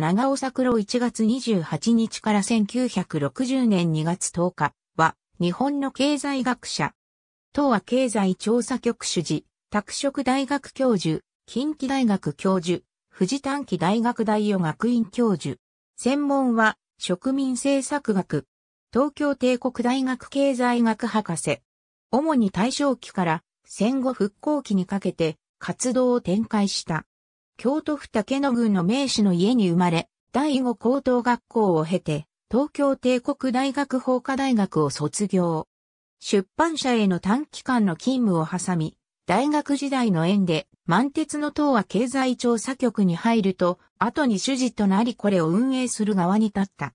長尾桜1月28日から1960年2月10日は、日本の経済学者。東亜経済調査局主事、拓殖大学教授、近畿大学教授、富士短期大学大予学院教授。専門は、植民政策学。東京帝国大学経済学博士。主に大正期から戦後復興期にかけて活動を展開した。京都府竹野郡の名士の家に生まれ、第五高等学校を経て、東京帝国大学法科大学を卒業。出版社への短期間の勤務を挟み、大学時代の縁で、満鉄の党は経済調査局に入ると、後に主事となりこれを運営する側に立った。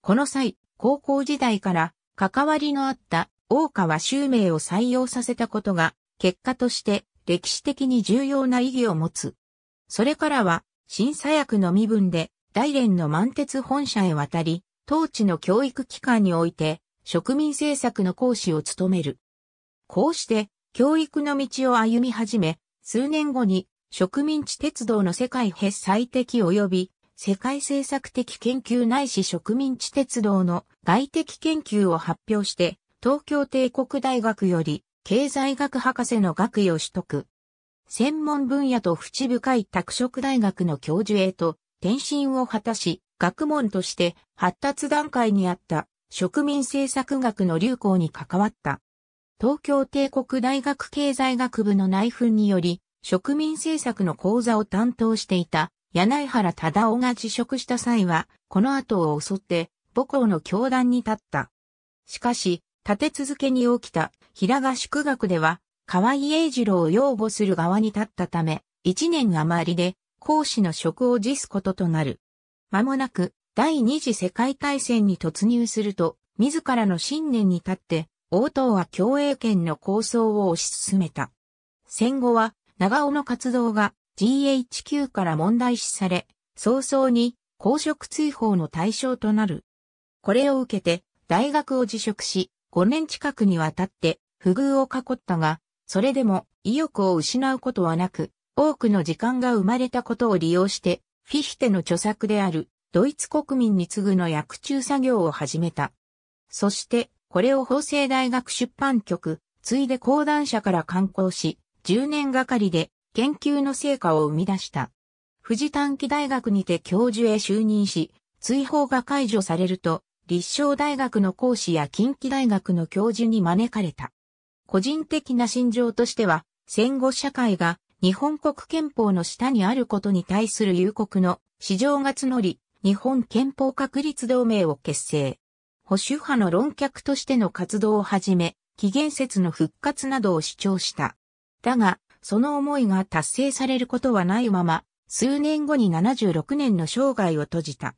この際、高校時代から関わりのあった大川修明を採用させたことが、結果として歴史的に重要な意義を持つ。それからは、審査役の身分で、大連の満鉄本社へ渡り、当地の教育機関において、植民政策の講師を務める。こうして、教育の道を歩み始め、数年後に、植民地鉄道の世界へ最適及び、世界政策的研究ないし植民地鉄道の外的研究を発表して、東京帝国大学より、経済学博士の学位を取得。専門分野と淵深い拓殖大学の教授へと転身を果たし、学問として発達段階にあった植民政策学の流行に関わった。東京帝国大学経済学部の内紛により、植民政策の講座を担当していた柳原忠夫が辞職した際は、この後を襲って母校の教壇に立った。しかし、立て続けに起きた平賀宿学では、河合英二郎を擁護する側に立ったため、一年余りで講師の職を辞すこととなる。間もなく第二次世界大戦に突入すると、自らの信念に立って、応答は共栄圏の構想を推し進めた。戦後は長尾の活動が GHQ から問題視され、早々に公職追放の対象となる。これを受けて大学を辞職し、5年近くにわたって不遇を囲ったが、それでも意欲を失うことはなく、多くの時間が生まれたことを利用して、フィヒテの著作であるドイツ国民に次ぐの役中作業を始めた。そして、これを法政大学出版局、ついで講談社から刊行し、10年がかりで研究の成果を生み出した。富士短期大学にて教授へ就任し、追放が解除されると、立正大学の講師や近畿大学の教授に招かれた。個人的な心情としては、戦後社会が日本国憲法の下にあることに対する有国の市場が募り、日本憲法確立同盟を結成。保守派の論客としての活動をはじめ、紀元説の復活などを主張した。だが、その思いが達成されることはないまま、数年後に76年の生涯を閉じた。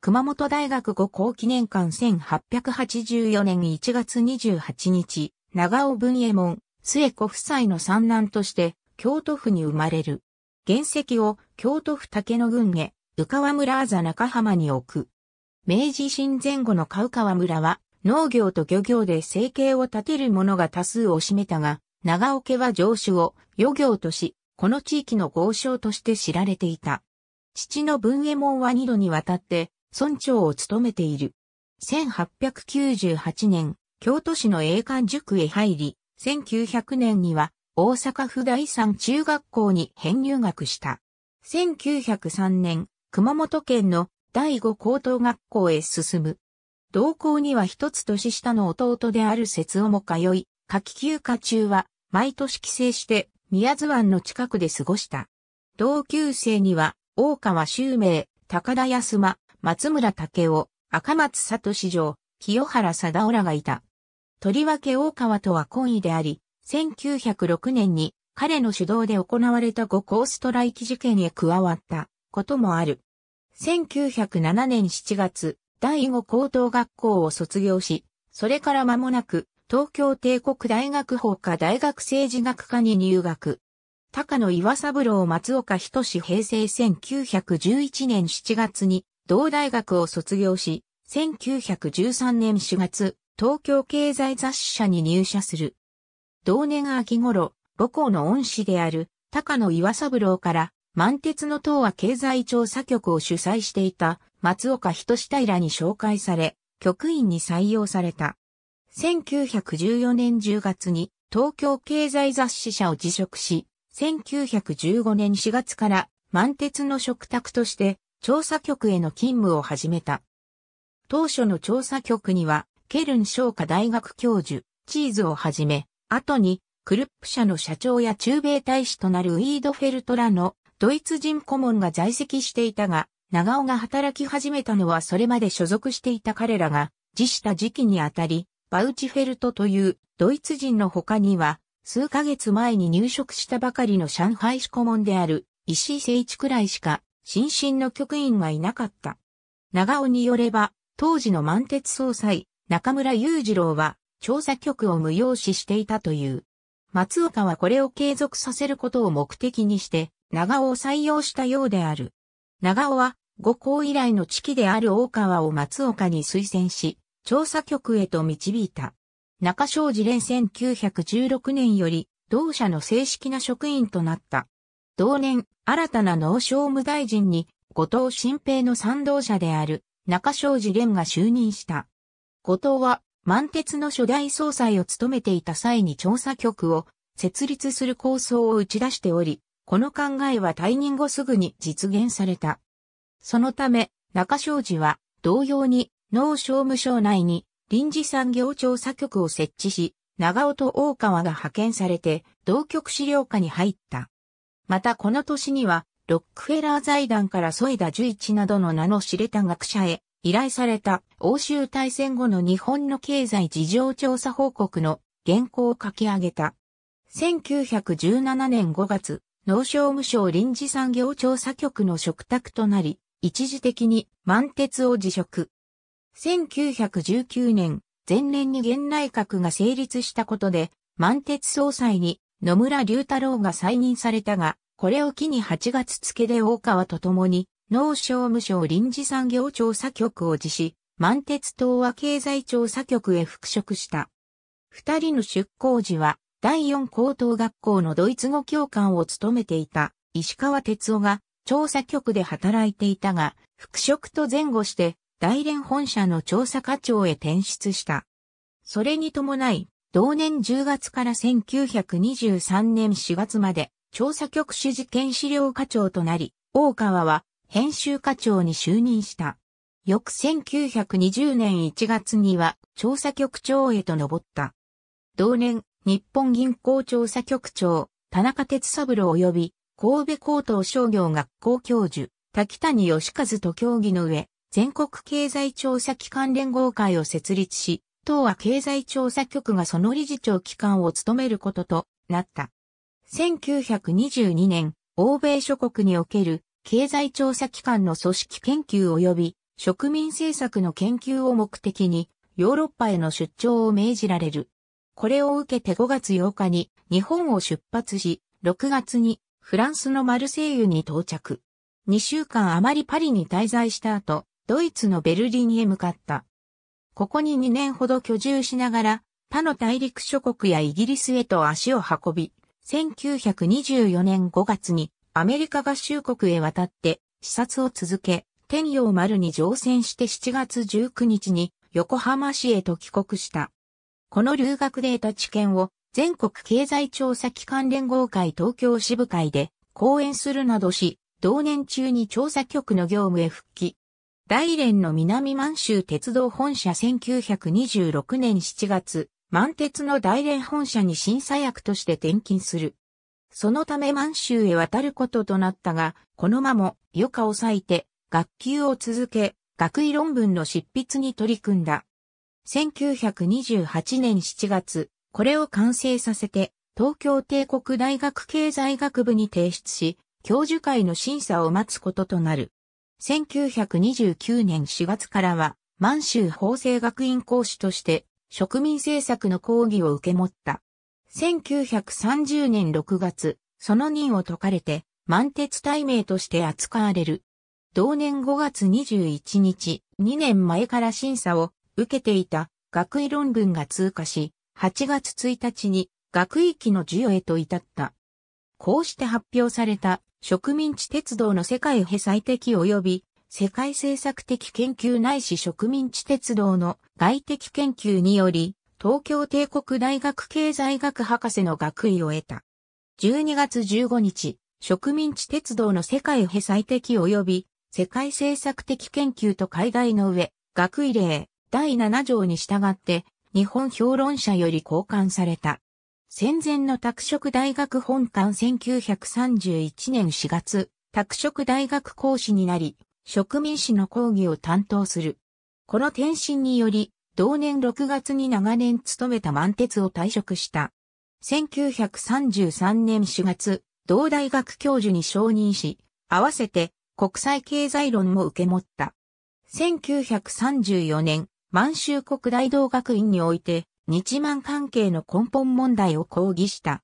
熊本大学五校記念館1884年1月28日、長尾文右衛門、末子夫妻の三男として、京都府に生まれる。原石を京都府竹野郡下、宇川村あざ中浜に置く。明治維新前後の烏川村は、農業と漁業で生計を立てる者が多数を占めたが、長尾家は城主を漁業とし、この地域の豪商として知られていた。父の文右衛門は二度にわたって村長を務めている。1898年、京都市の栄冠塾へ入り、1900年には大阪府第三中学校に編入学した。1903年、熊本県の第五高等学校へ進む。同校には一つ年下の弟である節をも通い、夏季休暇中は毎年帰省して宮津湾の近くで過ごした。同級生には大川修明、高田康馬、松村武雄、赤松里市城、清原貞夫らがいた。とりわけ大川とは懇意であり、1906年に彼の主導で行われた五校ストライキ事件へ加わったこともある。1907年7月、第五高等学校を卒業し、それから間もなく、東京帝国大学法科大学政治学科に入学。高野岩三郎松岡人志平成1911年7月に同大学を卒業し、1913年4月、東京経済雑誌社に入社する。同年秋頃、母校の恩師である高野岩三郎から満鉄の東亜経済調査局を主催していた松岡人志平に紹介され、局員に採用された。1914年10月に東京経済雑誌社を辞職し、1915年4月から満鉄の食卓として調査局への勤務を始めた。当初の調査局にはケルン商科大学教授、チーズをはじめ、後に、クルップ社の社長や駐米大使となるウィードフェルトらのドイツ人顧問が在籍していたが、長尾が働き始めたのはそれまで所属していた彼らが、辞した時期にあたり、バウチフェルトというドイツ人の他には、数ヶ月前に入職したばかりの上海市顧問である石井誠一くらいしか新進の局員はいなかった。長尾によれば、当時の満鉄総裁、中村雄次郎は調査局を無用視していたという。松岡はこれを継続させることを目的にして、長尾を採用したようである。長尾は、五校以来の地己である大川を松岡に推薦し、調査局へと導いた。中正次連1916年より、同社の正式な職員となった。同年、新たな農商務大臣に、後藤新平の賛同者である中正次連が就任した。後藤は、満鉄の初代総裁を務めていた際に調査局を設立する構想を打ち出しており、この考えは退任後すぐに実現された。そのため、中庄司は同様に農商務省内に臨時産業調査局を設置し、長尾と大川が派遣されて同局資料課に入った。またこの年には、ロックフェラー財団から添田十一などの名の知れた学者へ依頼された欧州大戦後の日本の経済事情調査報告の原稿を書き上げた。1917年5月、農商務省臨時産業調査局の嘱託となり、一時的に満鉄を辞職。1919年、前年に現内閣が成立したことで、満鉄総裁に野村隆太郎が再任されたが、これを機に8月付で大川と共に農商務省臨時産業調査局を辞し、満鉄島は経済調査局へ復職した。二人の出向時は、第四高等学校のドイツ語教官を務めていた石川哲夫が調査局で働いていたが、復職と前後して大連本社の調査課長へ転出した。それに伴い、同年10月から1923年4月まで調査局主事件資料課長となり、大川は編集課長に就任した。翌1920年1月には調査局長へと上った。同年、日本銀行調査局長、田中哲三郎及び、神戸高等商業学校教授、滝谷義和と協議の上、全国経済調査機関連合会を設立し、党は経済調査局がその理事長機関を務めることとなった。1922年、欧米諸国における経済調査機関の組織研究及び植民政策の研究を目的にヨーロッパへの出張を命じられる。これを受けて5月8日に日本を出発し、6月にフランスのマルセイユに到着。2週間余りパリに滞在した後、ドイツのベルリンへ向かった。ここに2年ほど居住しながら、他の大陸諸国やイギリスへと足を運び、1924年5月にアメリカ合衆国へ渡って視察を続け、天陽丸に乗船して7月19日に横浜市へと帰国した。この留学で得た知見を全国経済調査機関連合会東京支部会で講演するなどし、同年中に調査局の業務へ復帰。大連の南満州鉄道本社1926年7月、満鉄の大連本社に審査役として転勤する。そのため満州へ渡ることとなったが、この間も余暇を割いて、学級を続け、学位論文の執筆に取り組んだ。1928年7月、これを完成させて、東京帝国大学経済学部に提出し、教授会の審査を待つこととなる。1929年4月からは、満州法政学院講師として、植民政策の講義を受け持った。1930年6月、その任を解かれて、満鉄大名として扱われる。同年5月21日、2年前から審査を受けていた学位論文が通過し、8月1日に学位期の授与へと至った。こうして発表された植民地鉄道の世界へ最適及び世界政策的研究ないし植民地鉄道の外的研究により東京帝国大学経済学博士の学位を得た。12月15日、植民地鉄道の世界へ最適及び世界政策的研究と海外の上、学位例第7条に従って日本評論者より交換された。戦前の拓殖大学本館1931年4月、拓殖大学講師になり、植民史の講義を担当する。この転身により、同年6月に長年勤めた満鉄を退職した。1933年4月、同大学教授に承認し、合わせて国際経済論も受け持った。1934年、満州国大同学院において、日満関係の根本問題を講義した。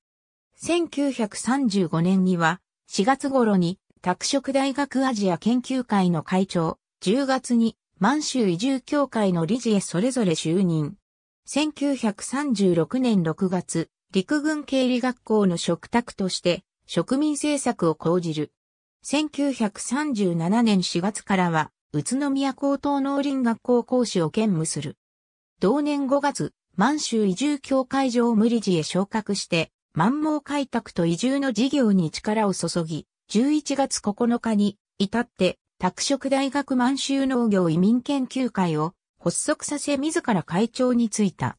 1935年には、4月頃に、拓殖大学アジア研究会の会長、10月に満州移住協会の理事へそれぞれ就任。1936年6月、陸軍経理学校の嘱託として植民政策を講じる。1937年4月からは、宇都宮高等農林学校講師を兼務する。同年5月、満州移住協会上無理事へ昇格して、満毛開拓と移住の事業に力を注ぎ、11月9日に至って拓殖大学満州農業移民研究会を発足させ自ら会長に就いた。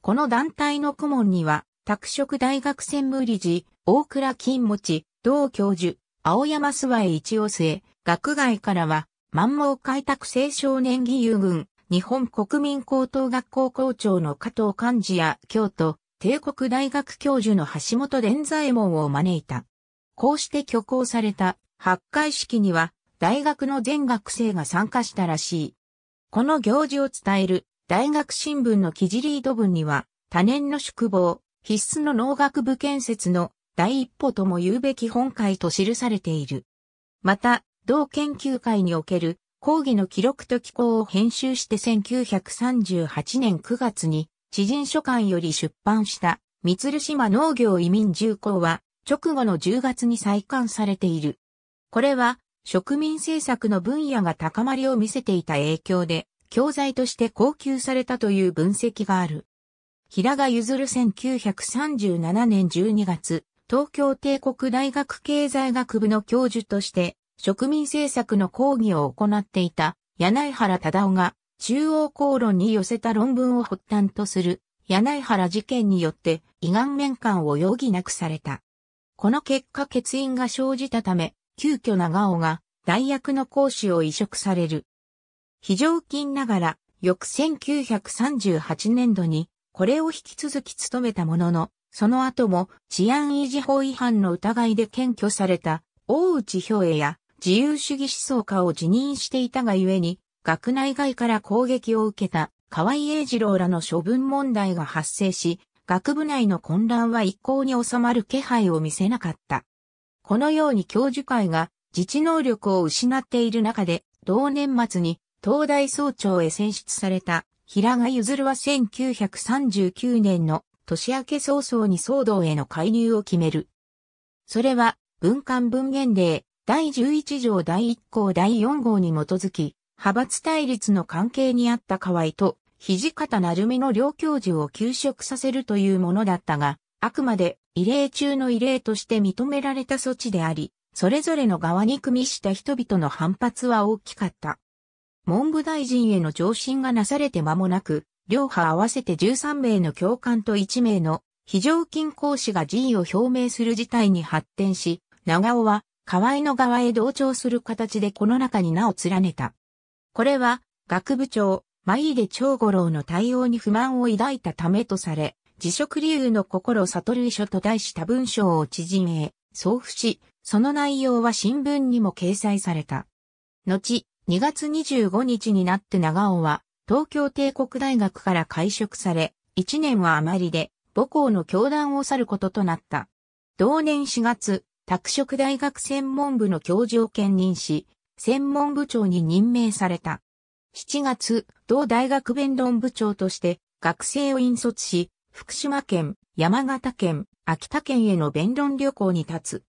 この団体の顧問には、拓殖大学専務理事、大倉金持、同教授、青山諏訪へ一応末、学外からは、満蒙開拓青少年義勇軍、日本国民高等学校校長の加藤幹事や京都、帝国大学教授の橋本伝左衛門を招いた。こうして挙行された、発会式には、大学の全学生が参加したらしい。この行事を伝える大学新聞の記事リード文には、多年の宿坊、必須の農学部建設の第一歩とも言うべき本会と記されている。また、同研究会における講義の記録と機構を編集して1938年9月に知人書館より出版した三鶴島農業移民重工は直後の10月に再刊されている。これは植民政策の分野が高まりを見せていた影響で、教材として高級されたという分析がある。平賀譲る1937年12月、東京帝国大学経済学部の教授として、植民政策の講義を行っていた柳原忠夫が中央公論に寄せた論文を発端とする柳原事件によって胃がん面観を余儀なくされた。この結果欠員が生じたため、急遽長尾が代役の講師を移植される。非常勤ながら、翌1938年度に、これを引き続き務めたものの、その後も治安維持法違反の疑いで検挙された大内兵衛や自由主義思想家を辞任していたがゆえに、学内外から攻撃を受けた河合英二郎らの処分問題が発生し、学部内の混乱は一向に収まる気配を見せなかった。このように教授会が自治能力を失っている中で、同年末に東大総長へ選出された平賀譲は1939年の年明け早々に騒動への介入を決める。それは文官文言令第11条第1項第4号に基づき、派閥対立の関係にあった河合と、土方成美の両教授を休職させるというものだったが、あくまで異例中の異例として認められた措置であり、それぞれの側に組みした人々の反発は大きかった。文部大臣への上申がなされて間もなく、両派合わせて13名の教官と1名の非常勤講師が辞意を表明する事態に発展し、長尾は河合の側へ同調する形でこの中に名を連ねた。これは、学部長、マ出長五郎の対応に不満を抱いたためとされ、辞職理由の心悟る書と題した文章を知人へ送付し、その内容は新聞にも掲載された。後、2月25日になって長尾は、東京帝国大学から解職され、1年は余りで、母校の教団を去ることとなった。同年4月、拓殖大学専門部の教授を兼任し、専門部長に任命された。7月、同大学弁論部長として、学生を引率し、福島県、山形県、秋田県への弁論旅行に立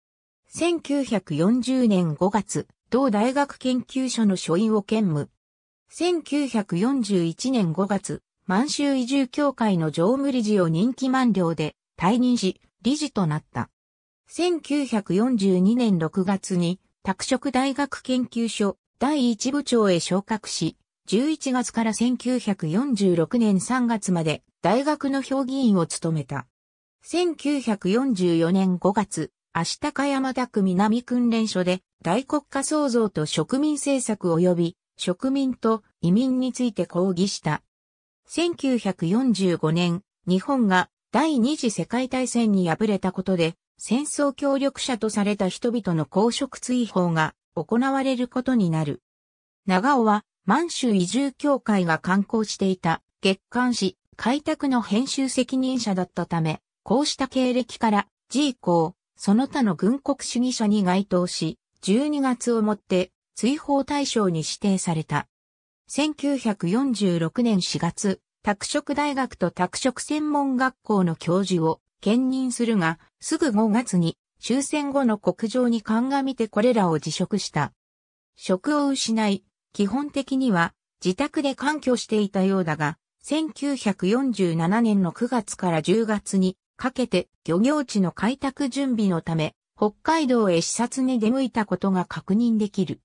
つ。1940年5月、同大学研究所の所員を兼務。1941年5月、満州移住協会の常務理事を任期満了で退任し、理事となった。1942年6月に、拓殖大学研究所第一部長へ昇格し、11月から1946年3月まで大学の評議員を務めた。1944年5月、足高山田区南訓練所で大国家創造と植民政策及び植民と移民について抗議した。1945年、日本が第二次世界大戦に敗れたことで戦争協力者とされた人々の公職追放が行われることになる。長尾は満州移住協会が刊行していた月刊誌開拓の編集責任者だったため、こうした経歴から G 公、その他の軍国主義者に該当し、12月をもって追放対象に指定された。1946年4月、拓殖大学と拓殖専門学校の教授を兼任するが、すぐ5月に終戦後の国情に鑑みてこれらを辞職した。職を失い、基本的には自宅で環境していたようだが、1947年の9月から10月にかけて漁業地の開拓準備のため、北海道へ視察に出向いたことが確認できる。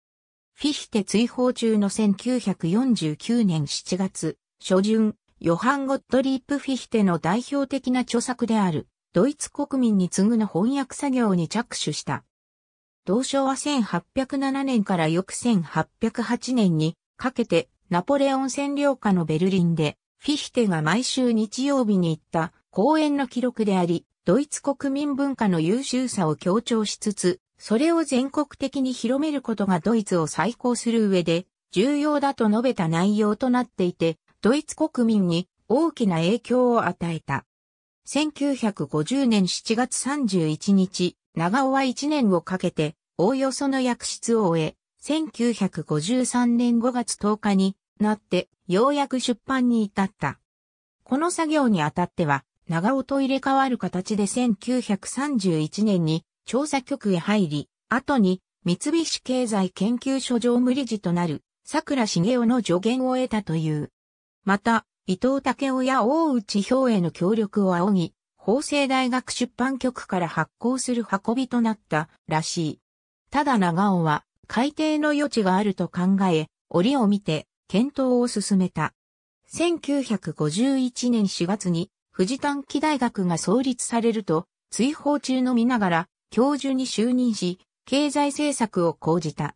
フィヒテ追放中の1949年7月、初旬、ヨハン・ゴッドリープ・フィヒテの代表的な著作である、ドイツ国民に次ぐの翻訳作業に着手した。同書は1807年から翌1808年にかけてナポレオン占領下のベルリンでフィヒテが毎週日曜日に行った講演の記録であり、ドイツ国民文化の優秀さを強調しつつ、それを全国的に広めることがドイツを再興する上で重要だと述べた内容となっていて、ドイツ国民に大きな影響を与えた。1950年7月31日、長尾は1年をかけておおよその役室を終え、1953年5月10日になってようやく出版に至った。この作業にあたっては、長尾と入れ替わる形で1931年に調査局へ入り、後に三菱経済研究所常務理事となる桜茂雄の助言を得たという。また、伊藤武雄や大内兵への協力を仰ぎ、法政大学出版局から発行する運びとなったらしい。ただ長尾は改定の余地があると考え、折を見て検討を進めた。1951年4月に富士短期大学が創立されると、追放中の見ながら教授に就任し、経済政策を講じた。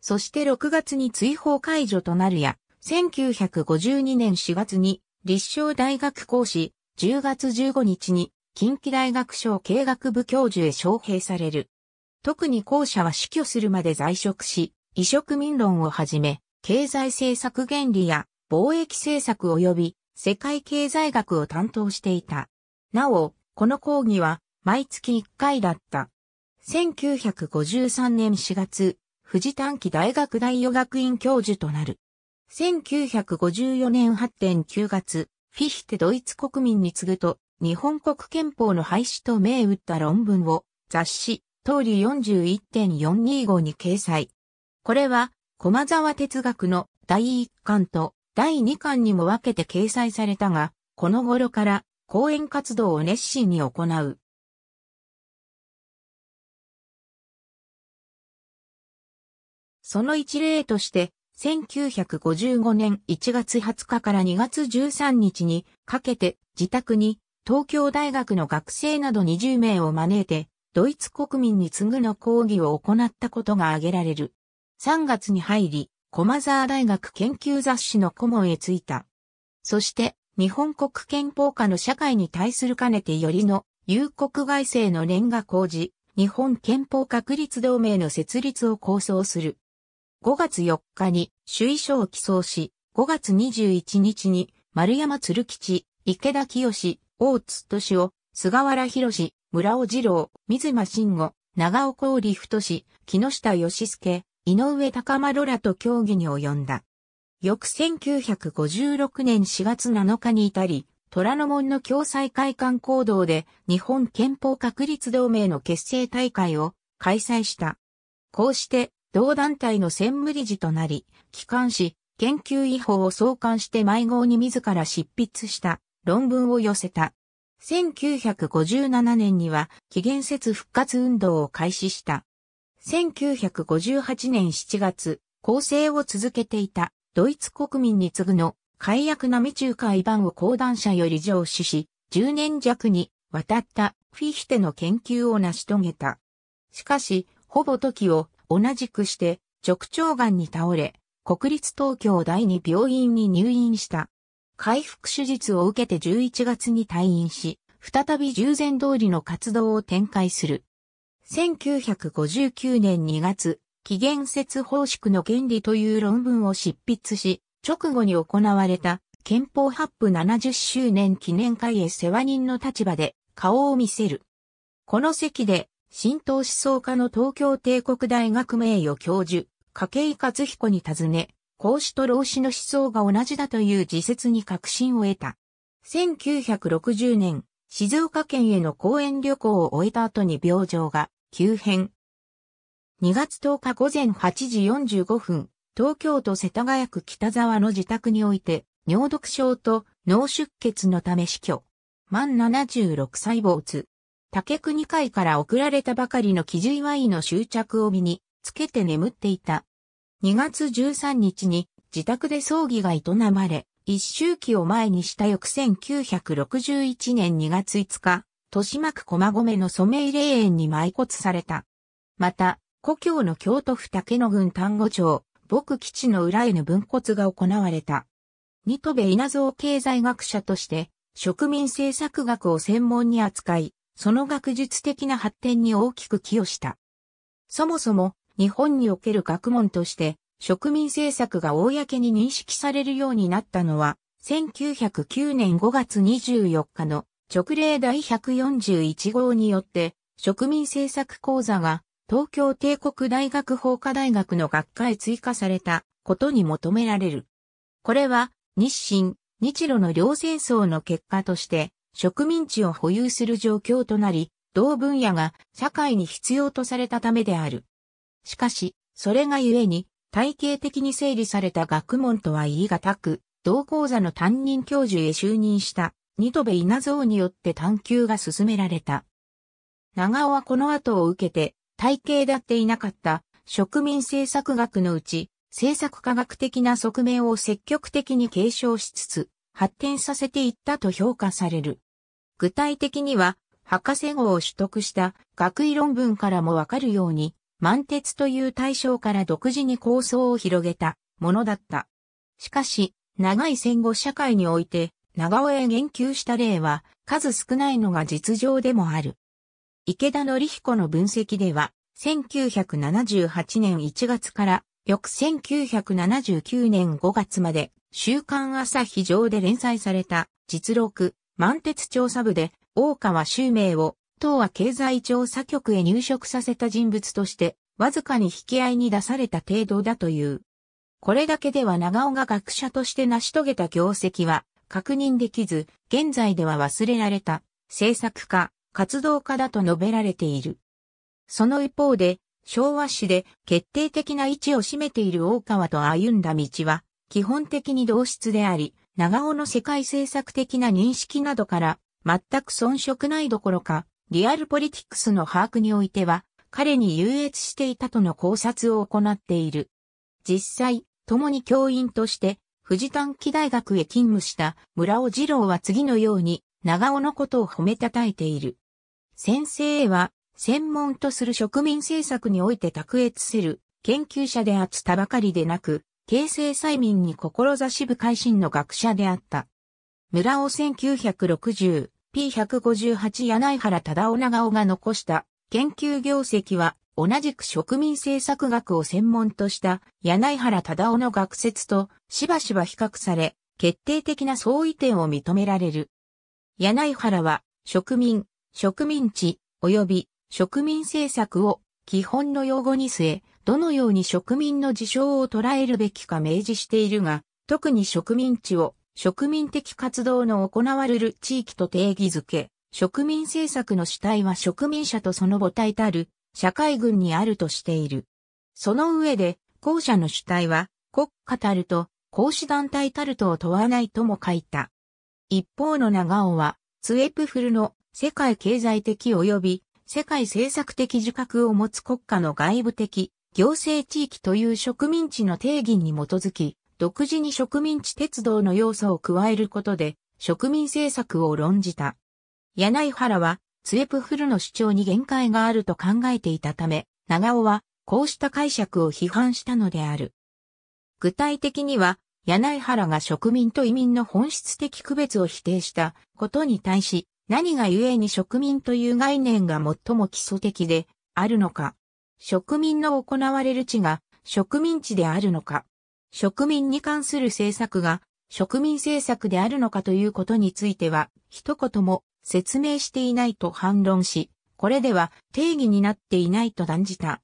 そして6月に追放解除となるや、1952年4月に立正大学講師、10月15日に近畿大学省経学部教授へ招聘される。特に後者は死去するまで在職し、移植民論をはじめ、経済政策原理や貿易政策及び世界経済学を担当していた。なお、この講義は毎月1回だった。1953年4月、富士短期大学大予学院教授となる。1954年8.9月、フィヒテドイツ国民に次ぐと、日本国憲法の廃止と銘打った論文を雑誌、通り41.425に掲載。これは、駒沢哲学の第1巻と第2巻にも分けて掲載されたが、この頃から講演活動を熱心に行う。その一例として、1955年1月20日から2月13日にかけて自宅に東京大学の学生など20名を招いてドイツ国民に次ぐの抗議を行ったことが挙げられる。3月に入り、駒沢大学研究雑誌の顧問へ着いた。そして、日本国憲法下の社会に対するかねてよりの、有国外政の年が講じ、日本憲法確立同盟の設立を構想する。5月4日に首位書を起草し、5月21日に丸山鶴吉、池田清、大津敏夫、菅原博村尾二郎、水間慎吾、長尾光理太木下義介、井上高丸らと協議に及んだ。翌1956年4月7日に至り、虎ノ門の共済会館行動で日本憲法確立同盟の結成大会を開催した。こうして同団体の専務理事となり、機関誌、研究違法を創刊して迷子に自ら執筆した論文を寄せた。1957年には紀元節復活運動を開始した。1958年7月、構成を続けていたドイツ国民に次ぐの解約並中海版を講談社より上司し、10年弱に渡ったフィヒテの研究を成し遂げた。しかし、ほぼ時を同じくして直腸癌に倒れ、国立東京第二病院に入院した。回復手術を受けて11月に退院し、再び従前通りの活動を展開する。1959年2月、紀元節方式の原理という論文を執筆し、直後に行われた憲法発布70周年記念会へ世話人の立場で顔を見せる。この席で、新党思想家の東京帝国大学名誉教授、筧克彦に尋ね、孔子と老子の思想が同じだという自説に確信を得た。1960年、静岡県への公園旅行を終えた後に病状が急変。2月10日午前8時45分、東京都世田谷区北沢の自宅において、尿毒症と脳出血のため死去。満76細胞つ。竹国会から送られたばかりの記事祝いの執着帯につけて眠っていた2月13日に自宅で葬儀が営まれ、一周期を前にした翌1961年2月5日、豊島区駒込の染井霊園に埋骨された。また、故郷の京都府竹野郡丹後町、牧基地の裏への分骨が行われた。ニトベ稲造経済学者として、植民政策学を専門に扱い、その学術的な発展に大きく寄与した。そもそも、日本における学問として、植民政策が公に認識されるようになったのは、1909年5月24日の直令第141号によって、植民政策講座が東京帝国大学法科大学の学科へ追加されたことに求められる。これは日清、日露の両戦争の結果として植民地を保有する状況となり、同分野が社会に必要とされたためである。しかし、それが故に、体系的に整理された学問とは言い難く、同講座の担任教授へ就任した、ニトベ稲造によって探求が進められた。長尾はこの後を受けて、体系だっていなかった植民政策学のうち、政策科学的な側面を積極的に継承しつつ、発展させていったと評価される。具体的には、博士号を取得した学位論文からもわかるように、満鉄という対象から独自に構想を広げたものだった。しかし、長い戦後社会において、長尾へ言及した例は数少ないのが実情でもある。池田則彦の分析では、1978年1月から翌1979年5月まで週刊朝日上で連載された実録満鉄調査部で大川周明を党は経済調査局へ入職させた人物として、わずかに引き合いに出された程度だという。これだけでは長尾が学者として成し遂げた業績は確認できず、現在では忘れられた政策家、活動家だと述べられている。その一方で、昭和史で決定的な位置を占めている大川と歩んだ道は、基本的に同質であり、長尾の世界政策的な認識などから、全く遜色ないどころか、リアルポリティクスの把握においては、彼に優越していたとの考察を行っている。実際、共に教員として、富士短期大学へ勤務した村尾二郎は次のように、長尾のことを褒めたたえている。先生は、専門とする植民政策において卓越せる研究者であったばかりでなく、形成催眠に志深い心の学者であった。村尾1960 P158 柳原忠男長尾が残した研究業績は、同じく植民政策学を専門とした柳原忠男の学説としばしば比較され、決定的な相違点を認められる。柳原は、植民、植民地、及び植民政策を基本の用語に据え、どのように植民の事象を捉えるべきか明示しているが、特に植民地を植民的活動の行われる地域と定義づけ、植民政策の主体は植民者とその母体たる社会軍にあるとしている。その上で、後者の主体は国家たると、公私団体たるとを問わないとも書いた。一方の長尾は、ツエプフルの世界経済的及び世界政策的自覚を持つ国家の外部的行政地域という植民地の定義に基づき、独自に植民地鉄道の要素を加えることで、植民政策を論じた。柳原は、ツエプフルの主張に限界があると考えていたため、長尾は、こうした解釈を批判したのである。具体的には、柳原が植民と移民の本質的区別を否定したことに対し、何が故に植民という概念が最も基礎的であるのか、植民の行われる地が植民地であるのか、植民に関する政策が植民政策であるのかということについては一言も説明していないと反論し、これでは定義になっていないと断じた。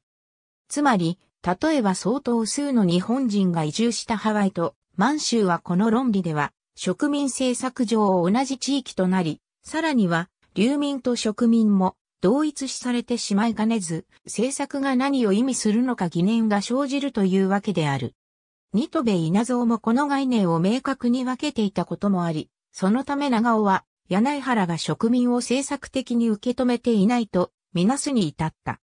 つまり、例えば相当数の日本人が移住したハワイと満州はこの論理では植民政策上同じ地域となり、さらには流民と植民も同一視されてしまいかねず、政策が何を意味するのか疑念が生じるというわけである。ニトベ稲造もこの概念を明確に分けていたこともあり、そのため長尾は、柳原が植民を政策的に受け止めていないと、みなすに至った。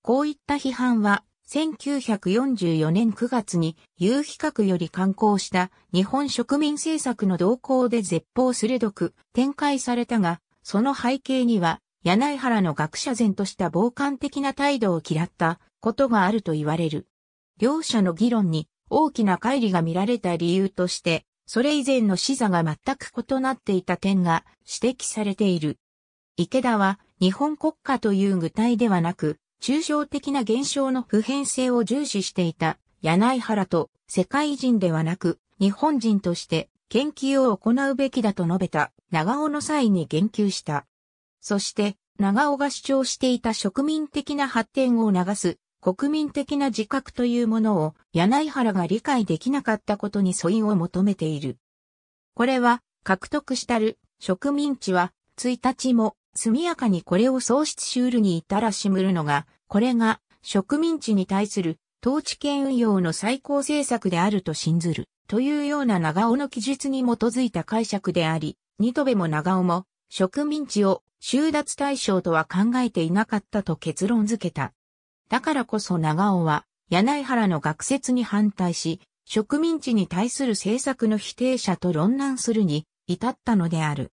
こういった批判は、1944年9月に、有比較より刊行した日本植民政策の動向で絶望鋭く展開されたが、その背景には、柳原の学者前とした傍観的な態度を嫌ったことがあると言われる。両者の議論に大きな乖離が見られた理由として、それ以前の視座が全く異なっていた点が指摘されている。池田は日本国家という具体ではなく、抽象的な現象の普遍性を重視していた柳原と世界人ではなく日本人として研究を行うべきだと述べた長尾の際に言及した。そして長尾が主張していた植民的な発展を促す国民的な自覚というものを柳原が理解できなかったことに素因を求めている。これは獲得したる植民地は1日も速やかにこれを喪失しうるに至らしむるのが、これが植民地に対する統治権運用の最高政策であると信ずるというような長尾の記述に基づいた解釈であり、ニトベも長尾も植民地を収奪対象とは考えていなかったと結論付けた。だからこそ長尾は、柳原の学説に反対し、植民地に対する政策の否定者と論難するに至ったのである。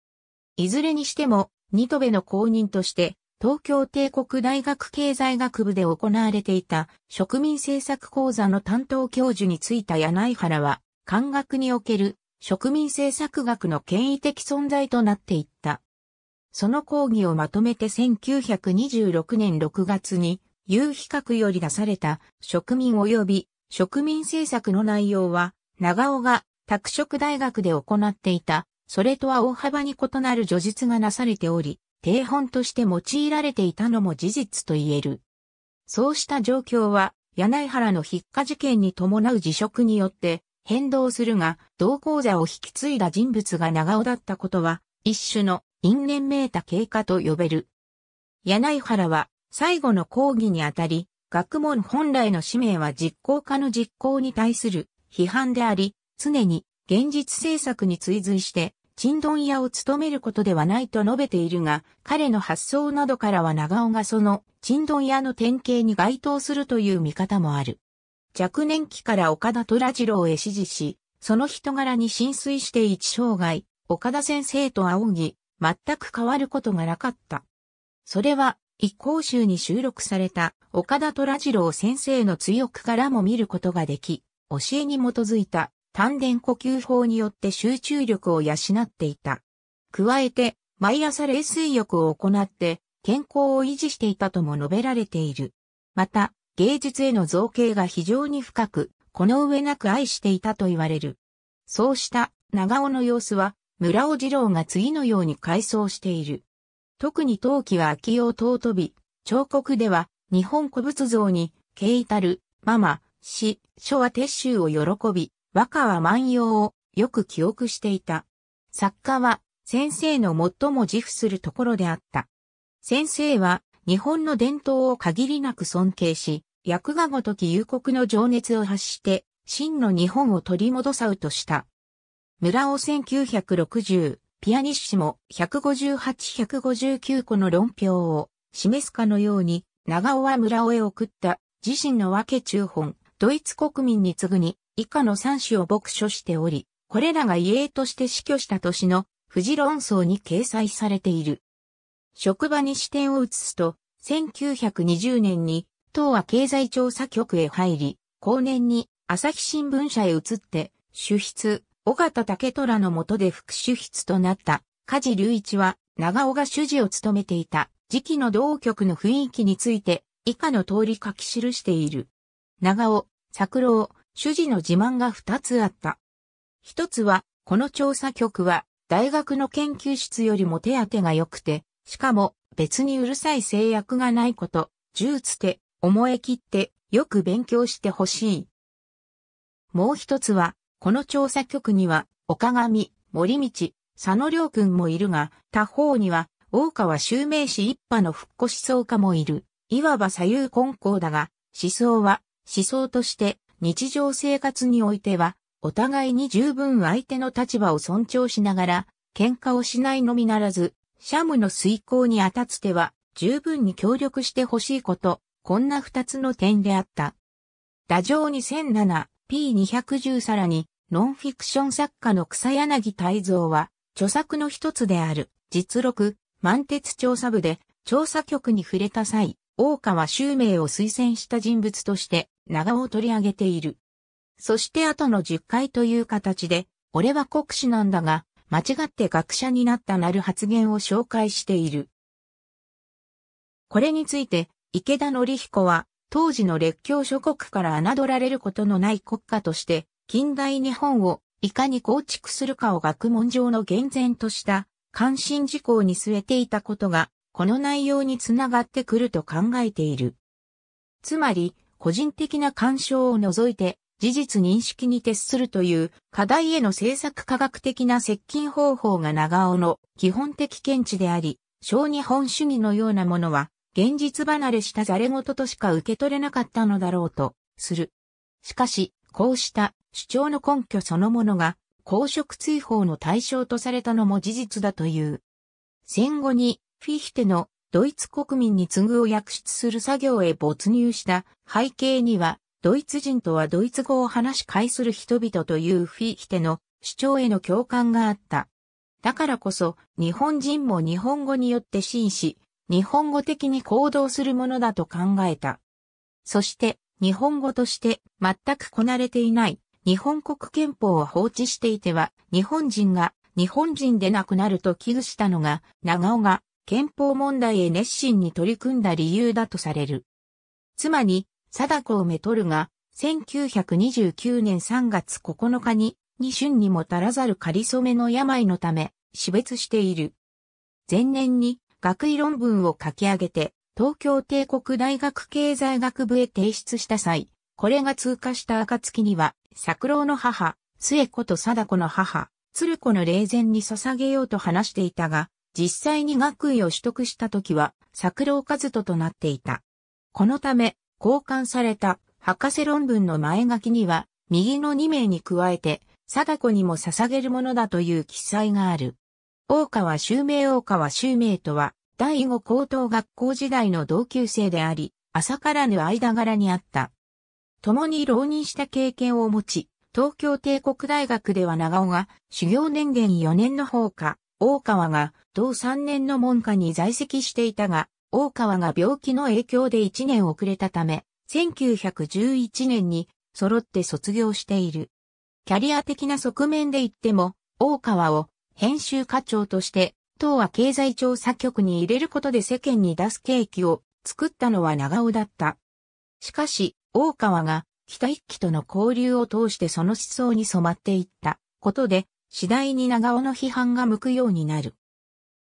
いずれにしても、ニトベの公認として、東京帝国大学経済学部で行われていた植民政策講座の担当教授に就いた柳原は、漢学における植民政策学の権威的存在となっていった。その講義をまとめて1926年6月に有比較より出された植民及び植民政策の内容は、長尾が拓殖大学で行っていた、それとは大幅に異なる叙述がなされており、定本として用いられていたのも事実と言える。そうした状況は、柳原の筆下事件に伴う辞職によって変動するが、同行者を引き継いだ人物が長尾だったことは、一種の因縁めいた経過と呼べる。柳原は最後の講義にあたり、学問本来の使命は実行家の実行に対する批判であり、常に現実政策に追随して、陳論屋を務めることではないと述べているが、彼の発想などからは長尾がその陳論屋の典型に該当するという見方もある。若年期から岡田虎次郎へ指示し、その人柄に浸水して一生涯、岡田先生と仰ぎ、全く変わることがなかった。それは、一行集に収録された岡田虎次郎先生の追憶からも見ることができ、教えに基づいた丹田呼吸法によって集中力を養っていた。加えて、毎朝冷水浴を行って健康を維持していたとも述べられている。また、芸術への造形が非常に深く、この上なく愛していたと言われる。そうした長尾の様子は、村尾次郎が次のように回想している。特に陶器は秋用尊び、彫刻では日本古仏像に、慶至る、ママ、死、書は鉄州を喜び、和歌は万葉をよく記憶していた。作家は先生の最も自負するところであった。先生は日本の伝統を限りなく尊敬し、役がごとき夕国の情熱を発して、真の日本を取り戻そうとした。村尾1960、ピアニッシモ158-159個の論評を示すかのように、長尾は村尾へ送った自身の分け中本、ドイツ国民に次ぐに以下の三種を牧書しており、これらが遺影として死去した年の富士論争に掲載されている。職場に視点を移すと、1920年に、党は経済調査局へ入り、後年に朝日新聞社へ移って、主筆、尾形武虎の下で副主筆となった、梶隆一は、長尾が主事を務めていた、時期の同局の雰囲気について、以下の通り書き記している。長尾、作郎、主事の自慢が二つあった。一つは、この調査局は、大学の研究室よりも手当が良くて、しかも、別にうるさい制約がないこと、従つて、思い切って、よく勉強してほしい。もう一つは、この調査局には、岡上、森道、佐野良君もいるが、他方には、大川襲明氏一派の復古思想家もいる。いわば左右根交だが、思想は、思想として、日常生活においては、お互いに十分相手の立場を尊重しながら、喧嘩をしないのみならず、シャムの遂行にあたつては、十分に協力してほしいこと、こんな二つの点であった。打上2007、P210 さらに、ノンフィクション作家の草柳泰造は、著作の一つである、実録、満鉄調査部で、調査局に触れた際、大川周明を推薦した人物として、長尾を取り上げている。そして後の10回という形で、俺は国士なんだが、間違って学者になったなる発言を紹介している。これについて、池田則彦は、当時の列強諸国から侮られることのない国家として、近代日本をいかに構築するかを学問上の厳然とした関心事項に据えていたことが、この内容につながってくると考えている。つまり、個人的な干渉を除いて、事実認識に徹するという課題への政策科学的な接近方法が長尾の基本的見地であり、小日本主義のようなものは現実離れしたざれ言としか受け取れなかったのだろうと、する。しかし、こうした主張の根拠そのものが、公職追放の対象とされたのも事実だという。戦後に、フィヒテのドイツ国民に次ぐを訳出する作業へ没入した背景には、ドイツ人とはドイツ語を話し会する人々というフィヒテの主張への共感があった。だからこそ、日本人も日本語によって真摯、日本語的に行動するものだと考えた。そして、日本語として全くこなれていない日本国憲法を放置していては、日本人が日本人でなくなると危惧したのが、長尾が憲法問題へ熱心に取り組んだ理由だとされる。つまり、貞子をめとるが、1929年3月9日に、二春にも足らざる仮染めの病のため、死別している。前年に、学位論文を書き上げて、東京帝国大学経済学部へ提出した際、これが通過した暁には、桜郎の母、末子と貞子の母、鶴子の霊前に捧げようと話していたが、実際に学位を取得した時は、作郎和人となっていた。このため、交換された博士論文の前書きには、右の2名に加えて、貞子にも捧げるものだという記載がある。大川襲名大川襲名とは、第五高等学校時代の同級生であり、朝からぬ間柄にあった。共に浪人した経験を持ち、東京帝国大学では長尾が修行年限4年の方か、大川が同3年の門下に在籍していたが、大川が病気の影響で1年遅れたため、1911年に揃って卒業している。キャリア的な側面で言っても、大川を編集課長として党は経済調査局に入れることで世間に出すケーキを作ったのは長尾だった。しかし、大川が北一揆との交流を通してその思想に染まっていったことで、次第に長尾の批判が向くようになる。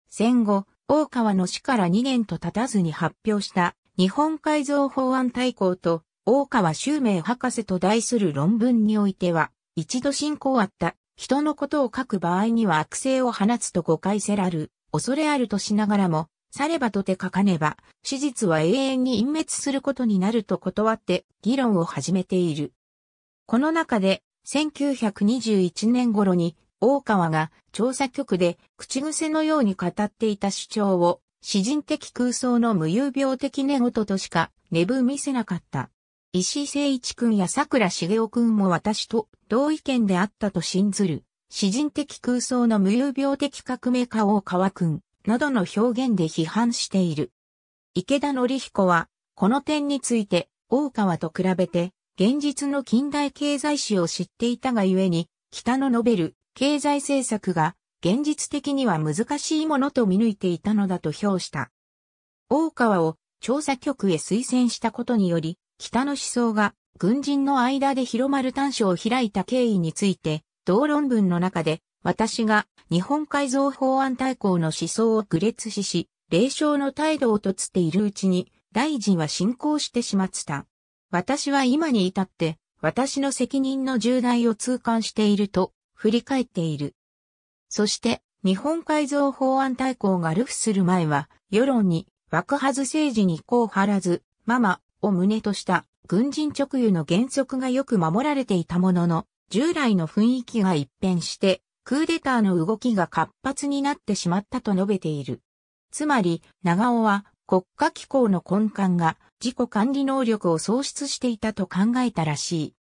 戦後、大川の死から2年と経たずに発表した日本改造法案大綱と大川修明博士と題する論文においては、一度進行あった人のことを書く場合には悪性を放つと誤解せらる、恐れあるとしながらも、さればとて書かねば、史実は永遠に隠滅することになると断って議論を始めている。この中で、1921年頃に、大川が調査局で口癖のように語っていた主張を、詩人的空想の無遊病的寝言としか、寝分見せなかった。石井誠一君や桜茂雄君も私と同意見であったと信ずる、詩人的空想の無遊病的革命家大川君などの表現で批判している。池田則彦は、この点について、大川と比べて、現実の近代経済史を知っていたがゆえに、北の述べる経済政策が現実的には難しいものと見抜いていたのだと評した。大川を調査局へ推薦したことにより、北の思想が軍人の間で広まる短所を開いた経緯について、同論文の中で、私が日本改造法案対抗の思想を愚劣視し、霊障の態度をとつっているうちに、大臣は進行してしまった。私は今に至って、私の責任の重大を痛感していると、振り返っている。そして、日本改造法案大綱が流布する前は、世論に、枠はず政治にこう張らず、ママ、を旨とした軍人直輸の原則がよく守られていたものの、従来の雰囲気が一変して、クーデターの動きが活発になってしまったと述べている。つまり、長尾は国家機構の根幹が自己管理能力を喪失していたと考えたらしい。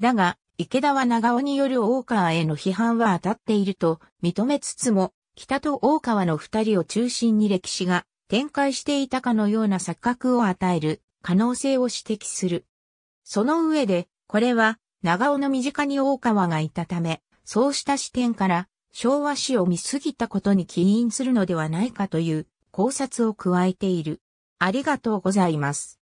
だが、池田は長尾による大川への批判は当たっていると認めつつも、北と大川の二人を中心に歴史が展開していたかのような錯覚を与える可能性を指摘する。その上で、これは長尾の身近に大川がいたため、そうした視点から昭和史を見過ぎたことに起因するのではないかという考察を加えている。ありがとうございます。